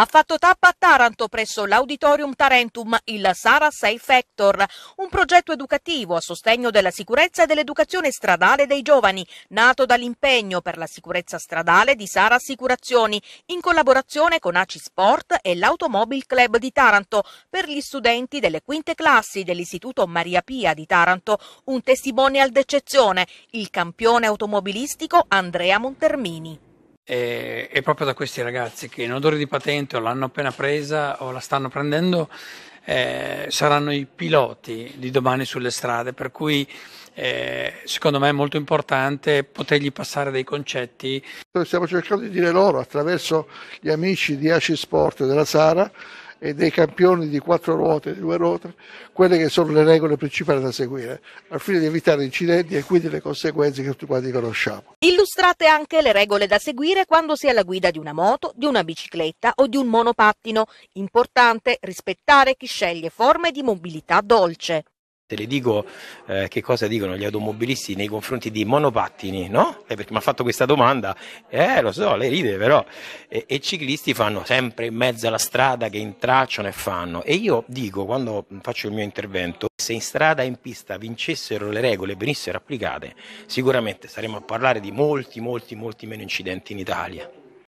Ha fatto tappa a Taranto presso l'Auditorium Tarentum il Sara Safe Factor, un progetto educativo a sostegno della sicurezza e dell'educazione stradale dei giovani, nato dall'impegno per la sicurezza stradale di Sara Assicurazioni, in collaborazione con Aci Sport e l'Automobile Club di Taranto, per gli studenti delle quinte classi dell'Istituto Maria Pia di Taranto, un testimonial d'eccezione, il campione automobilistico Andrea Montermini eh, è proprio da questi ragazzi che in odore di patente o l'hanno appena presa o la stanno prendendo eh, saranno i piloti di domani sulle strade, per cui eh, secondo me è molto importante potergli passare dei concetti. Stiamo cercando di dire loro attraverso gli amici di Aci Sport della Sara e dei campioni di quattro ruote e due ruote quelle che sono le regole principali da seguire, al fine di evitare incidenti e quindi le conseguenze che tutti quanti conosciamo. Illustrate anche le regole da seguire quando si è alla guida di una moto, di una bicicletta o di un monopattino. Importante rispettare chi sceglie forme di mobilità dolce. Te le dico eh, che cosa dicono gli automobilisti nei confronti di monopattini, no? Eh, perché mi ha fatto questa domanda, eh lo so, lei ride però, e, e ciclisti fanno sempre in mezzo alla strada che intracciano e fanno. E io dico, quando faccio il mio intervento, se in strada e in pista vincessero le regole e venissero applicate, sicuramente saremmo a parlare di molti, molti, molti meno incidenti in Italia.